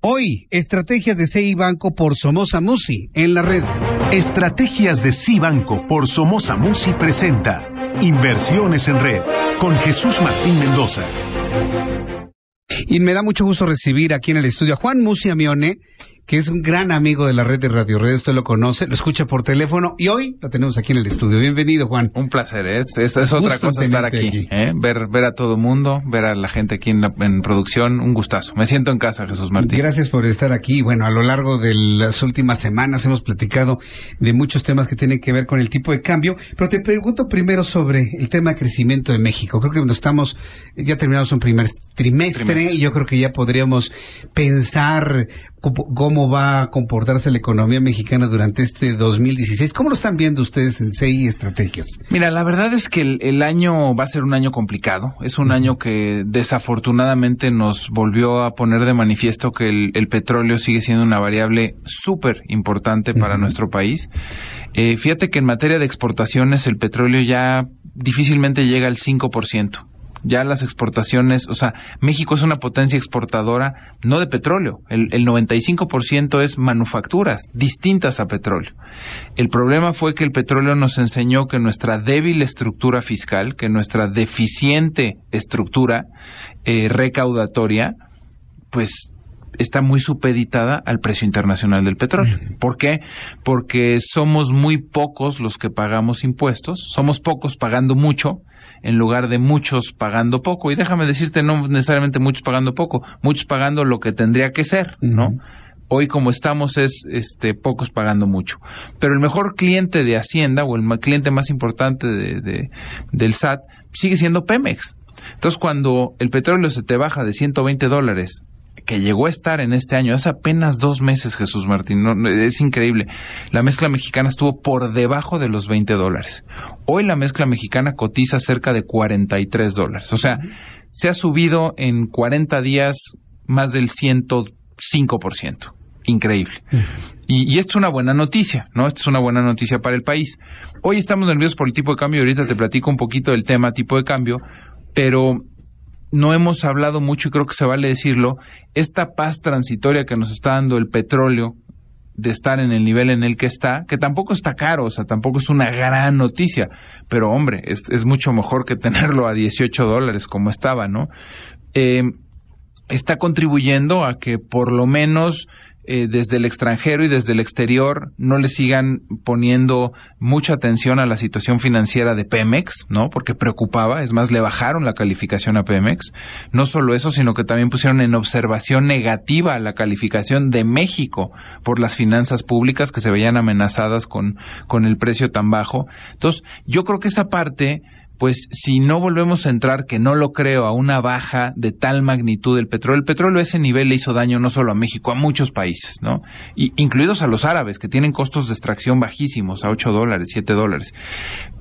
Hoy, estrategias de CI Banco por Somoza Musi en la red. Estrategias de CI Banco por Somoza Musi presenta Inversiones en Red con Jesús Martín Mendoza. Y me da mucho gusto recibir aquí en el estudio a Juan Musi Amione, que es un gran amigo de la red de Radio Red. Usted lo conoce, lo escucha por teléfono y hoy lo tenemos aquí en el estudio. Bienvenido, Juan. Un placer. Es, es, otra cosa estar aquí, ¿eh? Ver, ver a todo mundo, ver a la gente aquí en, producción. Un gustazo. Me siento en casa, Jesús Martín. Gracias por estar aquí. Bueno, a lo largo de las últimas semanas hemos platicado de muchos temas que tienen que ver con el tipo de cambio. Pero te pregunto primero sobre el tema de crecimiento de México. Creo que cuando estamos, ya terminamos un primer trimestre. y yo creo que ya podríamos pensar cómo va a comportarse la economía mexicana durante este 2016. ¿Cómo lo están viendo ustedes en CI Estrategias? Mira, la verdad es que el, año va a ser un año complicado. Es un año que desafortunadamente nos volvió a poner de manifiesto que el, petróleo sigue siendo una variable súper importante para nuestro país. Eh, fíjate que en materia de exportaciones el petróleo ya difícilmente llega al 5% ya las exportaciones, o sea, México es una potencia exportadora no de petróleo, el, 95% es manufacturas distintas a petróleo. El problema fue que el petróleo nos enseñó que nuestra débil estructura fiscal, que nuestra deficiente estructura eh, recaudatoria, pues está muy supeditada al precio internacional del petróleo. ¿Por qué? Porque somos muy pocos los que pagamos impuestos, somos pocos pagando mucho en lugar de muchos pagando poco. Y déjame decirte, no necesariamente muchos pagando poco, muchos pagando lo que tendría que ser, ¿no? Hoy como estamos es este, pocos pagando mucho. Pero el mejor cliente de Hacienda o el cliente más importante de, del SAT sigue siendo Pemex. Entonces cuando el petróleo se te baja de 120 dólares que llegó a estar en este año, hace apenas dos meses, Jesús Martín, es increíble. La mezcla mexicana estuvo por debajo de los 20 dólares. Hoy la mezcla mexicana cotiza cerca de 43 dólares. O sea, se ha subido en 40 días más del 105%. Increíble. y, y, esto es una buena noticia, ¿no? Esto es una buena noticia para el país. Hoy estamos nerviosos por el tipo de cambio, ahorita te platico un poquito del tema tipo de cambio, pero no hemos hablado mucho y creo que se vale decirlo, esta paz transitoria que nos está dando el petróleo de estar en el nivel en el que está, que tampoco está caro, o sea, tampoco es una gran noticia, pero hombre, es, mucho mejor que tenerlo a 18 dólares como estaba, ¿no? Eh, está contribuyendo a que por lo menos eh, desde el extranjero y desde el exterior no le sigan poniendo mucha atención a la situación financiera de Pemex, ¿no? Porque preocupaba, es más, le bajaron la calificación a Pemex. No solo eso, sino que también pusieron en observación negativa la calificación de México por las finanzas públicas que se veían amenazadas con, con el precio tan bajo. Entonces, yo creo que esa parte pues si no volvemos a entrar, que no lo creo, a una baja de tal magnitud del petróleo, el petróleo a ese nivel le hizo daño no solo a México, a muchos países, ¿no? incluidos a los árabes, que tienen costos de extracción bajísimos, a 8 dólares, 7 dólares.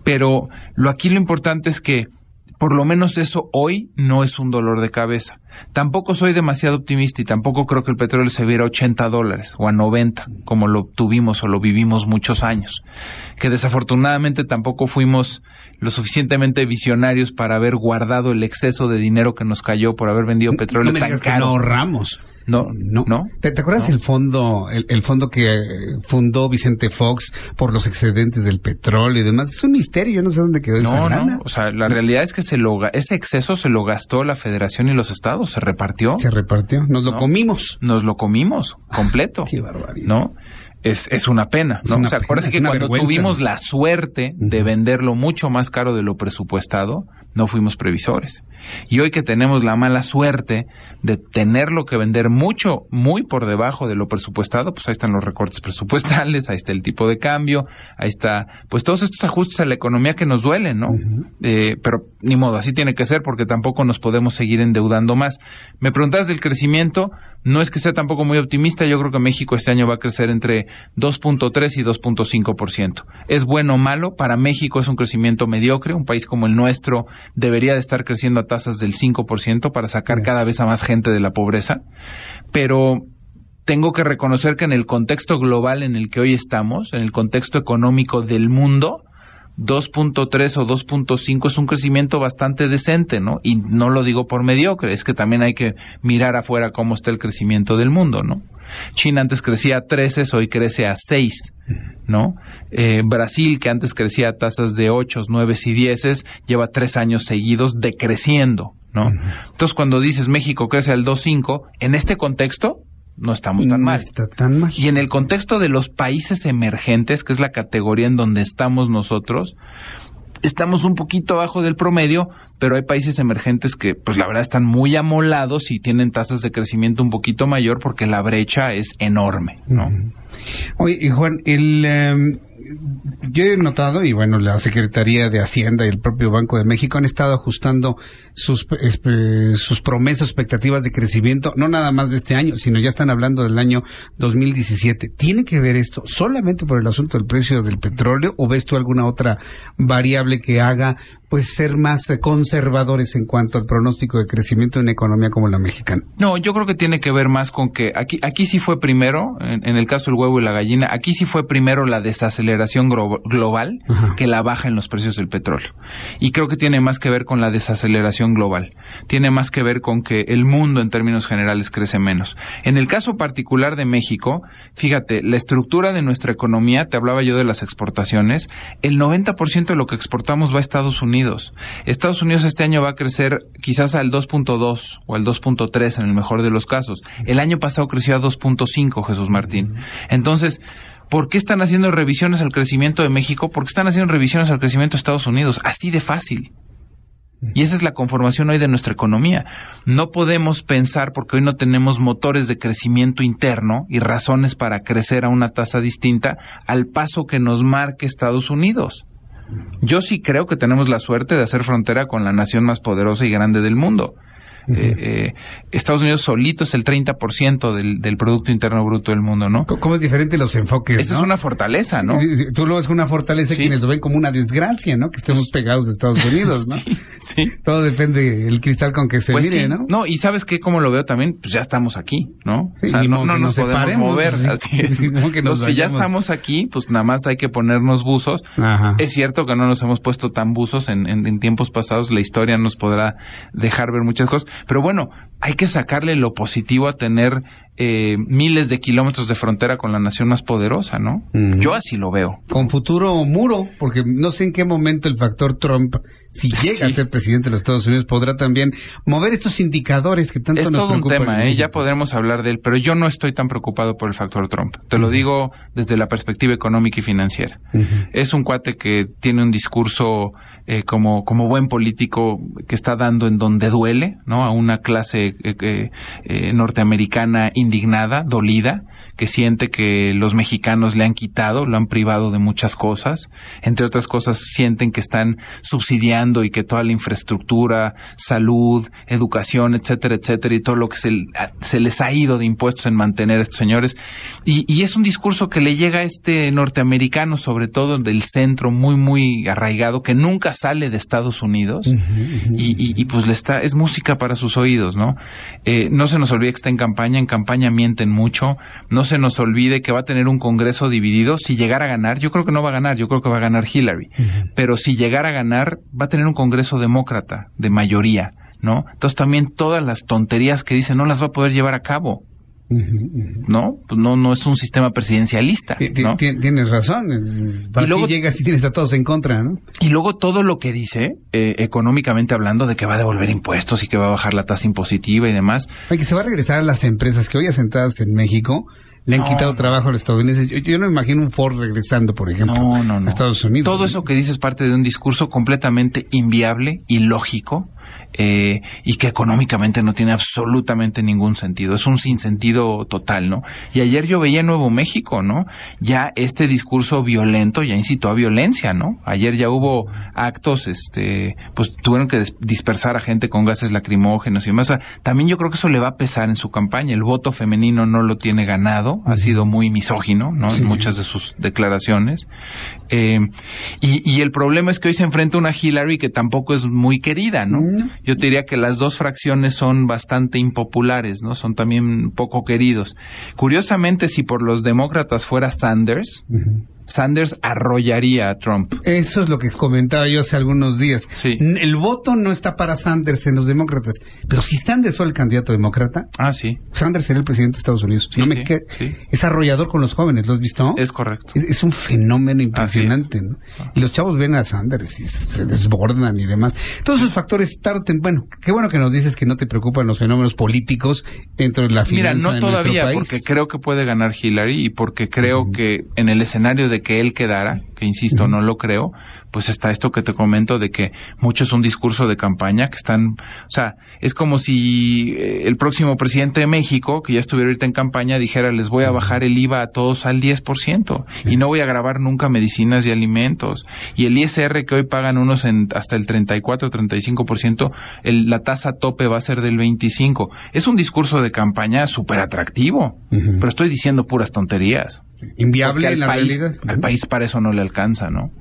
Pero lo aquí lo importante es que por lo menos eso hoy no es un dolor de cabeza. Tampoco soy demasiado optimista y tampoco creo que el petróleo se viera a 80 dólares o a 90, como lo tuvimos o lo vivimos muchos años. Que desafortunadamente tampoco fuimos lo suficientemente visionarios para haber guardado el exceso de dinero que nos cayó por haber vendido petróleo no caro. no ahorramos. No, no. ¿no? ¿Te, acuerdas el fondo, el, fondo que eh, fundó Vicente Fox por los excedentes del petróleo y demás? Es un misterio, yo no sé dónde quedó esa No, No, o sea, la realidad es que se ese exceso se lo gastó la Federación y los estados se repartió. Se repartió, nos lo comimos. Nos lo comimos ah, completo. Qué barbaridad. ¿No? es, una pena, ¿no? o sea, parece que cuando tuvimos la suerte de venderlo mucho más caro de lo presupuestado, no fuimos previsores. Y hoy que tenemos la mala suerte de tenerlo que vender mucho, muy por debajo de lo presupuestado, pues ahí están los recortes presupuestales, ahí está el tipo de cambio, ahí está, pues todos estos ajustes a la economía que nos duelen, ¿no? Eh, pero ni modo, así tiene que ser porque tampoco nos podemos seguir endeudando más. Me preguntas del crecimiento, no es que sea tampoco muy optimista, yo creo que México este año va a crecer entre 2.3 y 2.5%. ¿Es bueno o malo? Para México es un crecimiento mediocre. Un país como el nuestro debería de estar creciendo a tasas del 5% para sacar cada vez a más gente de la pobreza. Pero tengo que reconocer que en el contexto global en el que hoy estamos, en el contexto económico del mundo, 2.3 o 2.5 es un crecimiento bastante decente, ¿no? Y no lo digo por mediocre, es que también hay que mirar afuera cómo está el crecimiento del mundo, ¿no? China antes crecía a 13, hoy crece a 6, ¿no? Eh, Brasil, que antes crecía a tasas de 8, 9 y 10, lleva tres años seguidos decreciendo, ¿no? Entonces, cuando dices México crece al 2.5, en este contexto, no estamos tan mal. Está tan mal. Y en el contexto de los países emergentes, que es la categoría en donde estamos nosotros, estamos un poquito abajo del promedio, pero hay países emergentes que, pues la verdad, están muy amolados y tienen tasas de crecimiento un poquito mayor porque la brecha es enorme, ¿no? Juan, el, em, yo he notado, y bueno, la Secretaría de Hacienda y el propio Banco de México han estado ajustando sus, eh, sus promesas, expectativas de crecimiento, no nada más de este año, sino ya están hablando del año 2017. ¿Tiene que ver esto solamente por el asunto del precio del petróleo o ves tú alguna otra variable que haga pues ser más conservadores en cuanto al pronóstico de crecimiento de una economía como la mexicana? No, yo creo que tiene que ver más con que aquí, aquí sí fue primero, en, el caso del huevo y la gallina, aquí sí fue primero la desaceleración global que la baja en los precios del petróleo. Y creo que tiene más que ver con la desaceleración global. Tiene más que ver con que el mundo en términos generales crece menos. En el caso particular de México, fíjate, la estructura de nuestra economía, te hablaba yo de las exportaciones, el 90% de lo que exportamos va a Estados Unidos Estados Unidos este año va a crecer quizás al 2.2 o al 2.3 en el mejor de los casos. El año pasado creció a 2.5, Jesús Martín. Entonces, ¿Por qué están haciendo revisiones al crecimiento de México? Porque están haciendo revisiones al crecimiento de Estados Unidos. Así de fácil. Y esa es la conformación hoy de nuestra economía. No podemos pensar, porque hoy no tenemos motores de crecimiento interno y razones para crecer a una tasa distinta, al paso que nos marque Estados Unidos. Yo sí creo que tenemos la suerte de hacer frontera con la nación más poderosa y grande del mundo. Eh, eh, Estados Unidos solito es el 30% del, del Producto Interno Bruto del mundo, ¿no? ¿Cómo es diferente los enfoques? Esa es una fortaleza, ¿no? tú lo ves como una fortaleza y quienes lo ven como una desgracia, ¿no? Que estemos pegados a Estados Unidos, ¿no? Todo depende del cristal con que se pues mire, ¿no? No, y ¿sabes qué? Como lo veo también, pues ya estamos aquí, ¿no? no, no, nos, podemos mover, así si ya estamos aquí, pues nada más hay que ponernos buzos. Ajá. Es cierto que no nos hemos puesto tan buzos en, tiempos pasados, la historia nos podrá dejar ver muchas cosas, pero bueno, hay que sacarle lo positivo a tener eh, miles de kilómetros de frontera con la nación más poderosa, ¿no? Yo así lo veo. Con futuro muro, porque no sé en qué momento el factor Trump, si llega a ser el presidente de los Estados Unidos podrá también mover estos indicadores que tanto nos preocupan. Es todo un tema, ¿eh? ya podremos hablar de él, pero yo no estoy tan preocupado por el factor Trump. Te lo digo desde la perspectiva económica y financiera. Es un cuate que tiene un discurso eh, como, como buen político que está dando en donde duele, ¿no? A una clase eh, norteamericana indignada, dolida, que siente que los mexicanos le han quitado, lo han privado de muchas cosas. Entre otras cosas, sienten que están subsidiando y que toda la infraestructura, salud, educación, etcétera, etcétera, y todo lo que se, se les ha ido de impuestos en mantener a estos señores. Y, es un discurso que le llega a este norteamericano, sobre todo del centro, muy, muy arraigado, que nunca sale de Estados Unidos, Y, pues le está, es música para sus oídos, ¿no? Eh, no se nos olvide que está en campaña, en campaña mienten mucho, no se nos olvide que va a tener un Congreso dividido, si llegara a ganar, yo creo que no va a ganar, yo creo que va a ganar Hillary, pero si llegara a ganar, va a tener un Congreso de demócrata, de mayoría, ¿no? Entonces también todas las tonterías que dice no las va a poder llevar a cabo. ¿No? Pues no, no es un sistema presidencialista. ¿no? Tienes razón. y luego llegas y tienes a todos en contra, ¿no? Y luego todo lo que dice, eh, económicamente hablando, de que va a devolver impuestos y que va a bajar la tasa impositiva y demás. Hay que se va a regresar a las empresas que hoy asentadas en México le han quitado trabajo a los estadounidenses. Yo, no imagino un Ford regresando, por ejemplo, a Estados Unidos. Todo eso que dices parte de un discurso completamente inviable y lógico eh, y que económicamente no tiene absolutamente ningún sentido. Es un sinsentido total, ¿no? Y ayer yo veía Nuevo México, ¿no? Ya este discurso violento ya incitó a violencia, ¿no? Ayer ya hubo actos, este, pues tuvieron que dispersar a gente con gases lacrimógenos y demás. también yo creo que eso le va a pesar en su campaña. El voto femenino no lo tiene ganado, ha sido muy misógino, ¿no? En muchas de sus declaraciones. Eh, y, y, el problema es que hoy se enfrenta una Hillary que tampoco es muy querida, ¿no? Yo te diría que las dos fracciones son bastante impopulares, ¿no? Son también poco queridos. Curiosamente, si por los demócratas fuera Sanders, Sanders arrollaría a Trump. Eso es lo que comentaba yo hace algunos días. El voto no está para Sanders en los demócratas, pero si Sanders fue el candidato demócrata, ah, Sanders sería el presidente de Estados Unidos. Es arrollador con los jóvenes, ¿lo has visto? Es correcto. Es, un fenómeno impresionante. Ah. Y los chavos ven a Sanders y se desbordan y demás. Todos esos factores tarten, bueno, qué bueno que nos dices que no te preocupan los fenómenos políticos dentro de la finanza Mira, no todavía, nuestro porque creo que puede ganar Hillary y porque creo que en el escenario de que él quedara que insisto, no lo creo, pues está esto que te comento de que mucho es un discurso de campaña, que están, o sea, es como si eh, el próximo presidente de México, que ya estuviera ahorita en campaña, dijera, les voy a bajar el IVA a todos al 10% y no voy a grabar nunca medicinas y alimentos. Y el ISR que hoy pagan unos en hasta el 34, 35%, el, la tasa tope va a ser del 25%. Es un discurso de campaña súper atractivo, pero estoy diciendo puras tonterías. Inviable país, Al país para eso no le alcanza, ¿no?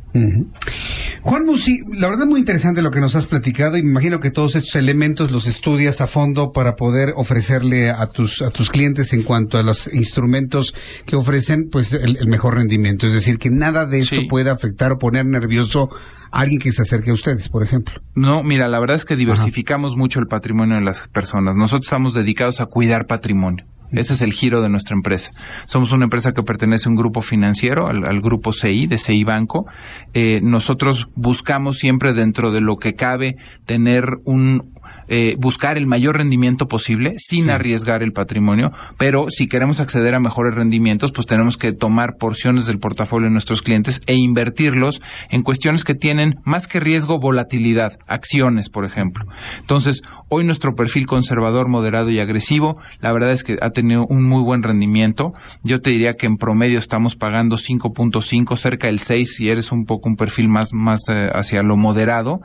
Juan Musi, la verdad es muy interesante lo que nos has platicado y me imagino que todos estos elementos los estudias a fondo para poder ofrecerle a tus, a tus clientes en cuanto a los instrumentos que ofrecen pues el, mejor rendimiento. Es decir, que nada de esto puede pueda afectar o poner nervioso a alguien que se acerque a ustedes, por ejemplo. No, mira, la verdad es que diversificamos mucho el patrimonio de las personas. Nosotros estamos dedicados a cuidar patrimonio. Ese es el giro de nuestra empresa. Somos una empresa que pertenece a un grupo financiero, al, grupo CI, de CI Banco. Eh, nosotros buscamos siempre dentro de lo que cabe tener un, eh, buscar el mayor rendimiento posible sin arriesgar el patrimonio, pero si queremos acceder a mejores rendimientos, pues tenemos que tomar porciones del portafolio de nuestros clientes e invertirlos en cuestiones que tienen más que riesgo volatilidad, acciones, por ejemplo. Entonces, hoy nuestro perfil conservador, moderado y agresivo, la verdad es que ha tenido un muy buen rendimiento. Yo te diría que en promedio estamos pagando 5.5, cerca del 6 si eres un poco un perfil más más eh, hacia lo moderado.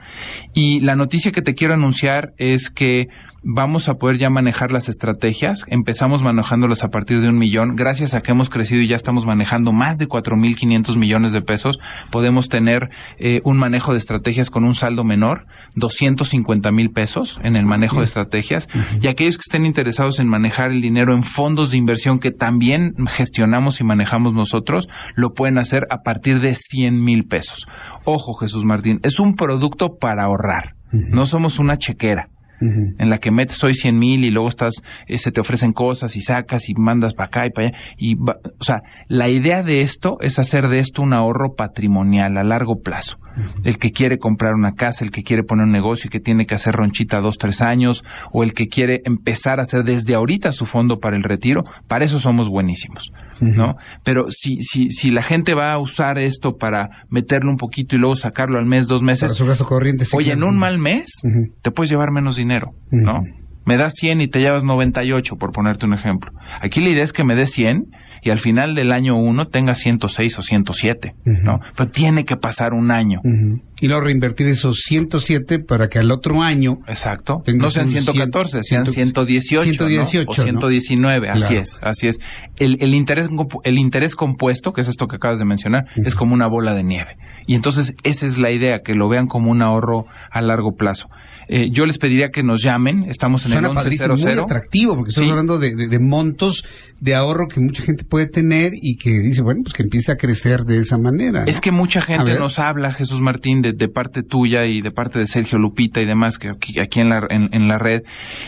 Y la noticia que te quiero anunciar es es que vamos a poder ya manejar las estrategias. Empezamos manejándolas a partir de un millón. Gracias a que hemos crecido y ya estamos manejando más de 4.500 millones de pesos, podemos tener eh, un manejo de estrategias con un saldo menor, 250 mil pesos en el manejo de estrategias. Y aquellos que estén interesados en manejar el dinero en fondos de inversión que también gestionamos y manejamos nosotros, lo pueden hacer a partir de 100 mil pesos. Ojo, Jesús Martín, es un producto para ahorrar. No somos una chequera en la que metes hoy 100 mil y luego estás, eh, se te ofrecen cosas y sacas y mandas para acá y para allá. o sea, la idea de esto es hacer de esto un ahorro patrimonial a largo plazo. El que quiere comprar una casa, el que quiere poner un negocio y que tiene que hacer ronchita dos, tres años, o el que quiere empezar a hacer desde ahorita su fondo para el retiro, para eso somos buenísimos, ¿no? Pero si, si, si la gente va a usar esto para meterle un poquito y luego sacarlo al mes, dos meses. oye, en un mal mes te puedes llevar menos dinero ¿no? Me das 100 y te llevas 98, por ponerte un ejemplo. Aquí la idea es que me dé 100 y al final del año 1 tenga 106 o 107, ¿no? Pero tiene que pasar un año. Y luego reinvertir esos 107 para que al otro año... Exacto. No sean 114, sean 118, 118 o 119, así es, así es. El, interés, el interés compuesto, que es esto que acabas de mencionar, es como una bola de nieve. Y entonces esa es la idea, que lo vean como un ahorro a largo plazo. Eh, yo les pediría que nos llamen. Estamos en el 1100. Es muy atractivo porque estamos hablando de, montos de ahorro que mucha gente puede tener y que dice, bueno, pues que empiece a crecer de esa manera. Es que mucha gente nos habla, Jesús Martín, de, parte tuya y de parte de Sergio Lupita y demás, que aquí, en, la, en, la red,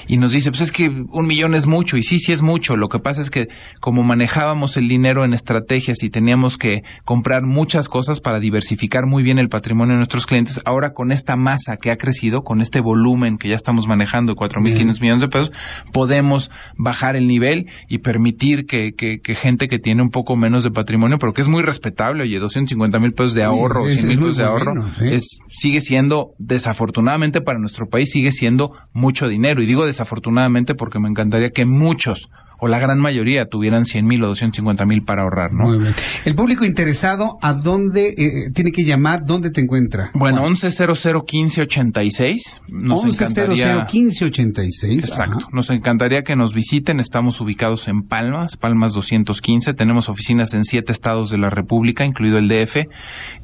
y nos dice, pues es que un millón es mucho. Y sí, sí es mucho. Lo que pasa es que como manejábamos el dinero en estrategias y teníamos que comprar muchas cosas para diversificar muy bien el patrimonio de nuestros clientes, ahora con esta masa que ha crecido, con este volumen, volumen que ya estamos manejando, 4.500 millones de pesos, podemos bajar el nivel y permitir que, gente que tiene un poco menos de patrimonio, pero que es muy respetable, oye, 250 mil pesos de ahorro, sí, 100 mil pesos de ahorro, es, sigue siendo, desafortunadamente para nuestro país, sigue siendo mucho dinero. Y digo desafortunadamente porque me encantaría que muchos o la gran mayoría tuvieran 100 mil o 250 mil para ahorrar, ¿no? El público interesado, ¿a dónde eh, tiene que llamar? ¿Dónde te encuentra? Bueno, 11001586. 11001586. Exacto. Nos encantaría que nos visiten. Estamos ubicados en Palmas, Palmas 215. Tenemos oficinas en siete estados de la República, incluido el DF.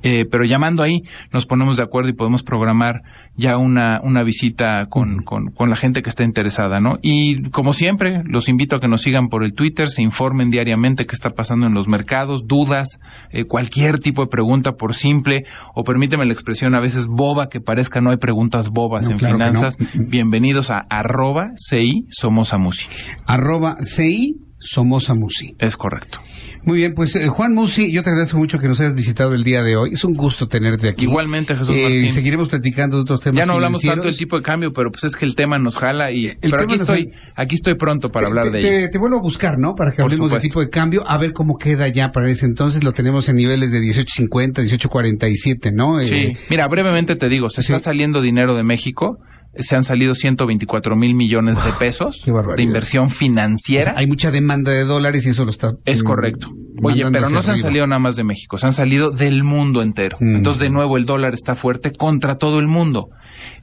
Eh, pero llamando ahí nos ponemos de acuerdo y podemos programar ya una, una visita con, la gente que está interesada, ¿no? Y como siempre, los invito a que nos sigan sigan por el Twitter, se informen diariamente qué está pasando en los mercados, dudas, eh, cualquier tipo de pregunta, por simple o permíteme la expresión a veces boba que parezca, no hay preguntas bobas en finanzas. Mm, mm. Bienvenidos a arroba CI Somos a Música. Arroba CI Somoza Musi. Es correcto. Muy bien, pues eh, Juan Musi, yo te agradezco mucho que nos hayas visitado el día de hoy. Es un gusto tenerte aquí. Igualmente, Jesús Y eh, Seguiremos platicando de otros temas. Ya no hablamos tanto del tipo de cambio, pero pues es que el tema nos jala y. pero aquí estoy, aquí estoy pronto para hablar de ello. Te, vuelvo a buscar, ¿no? Para que hablemos del tipo de cambio, a ver cómo queda ya para ese entonces. Lo tenemos en niveles de 18.50, 18.47, ¿no? sí. Eh, Mira, brevemente te digo, se está saliendo dinero de México se han salido 124 mil millones de pesos de inversión financiera. hay mucha demanda de dólares y eso lo está. Es mm, correcto. Oye, pero no se han salido nada más de México, se han salido del mundo entero. Mm. Entonces, de nuevo, el dólar está fuerte contra todo el mundo.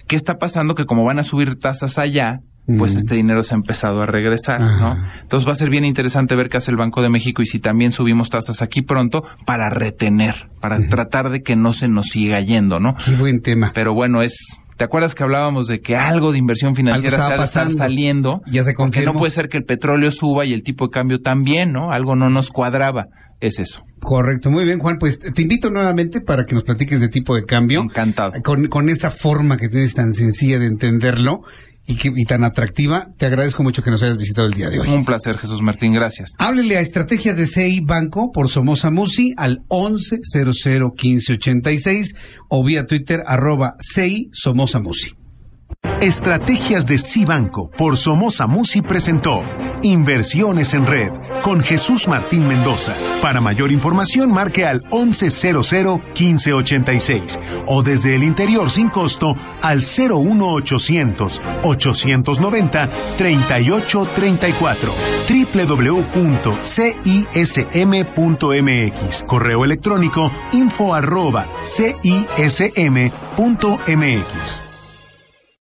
¿Qué está pasando? Que como van a subir tasas allá, pues este dinero se ha empezado a regresar, ¿no? Entonces va a ser bien interesante ver qué hace el Banco de México y si también subimos tasas aquí pronto para retener, para tratar de que no se nos siga yendo, ¿no? Es buen tema. Pero bueno, es ¿Te acuerdas que hablábamos de que algo de inversión financiera se estar saliendo? Ya se confirmó. Que no puede ser que el petróleo suba y el tipo de cambio también, ¿no? Algo no nos cuadraba. Es eso. Correcto. Muy bien, Juan. Pues te invito nuevamente para que nos platiques de tipo de cambio. Encantado. con esa forma que tienes tan sencilla de entenderlo y, tan atractiva. Te agradezco mucho que nos hayas visitado el día de hoy. Un placer, Jesús Martín, gracias. Háblele a Estrategias de CI Banco por Somoza Musi al 11001586 o vía Twitter arroba CI Somoza Musi. Estrategias de Cibanco por Somoza Musi presentó Inversiones en Red con Jesús Martín Mendoza. Para mayor información marque al 1100-1586 o desde el interior sin costo al 01800-890-3834 www.cism.mx Correo electrónico info arroba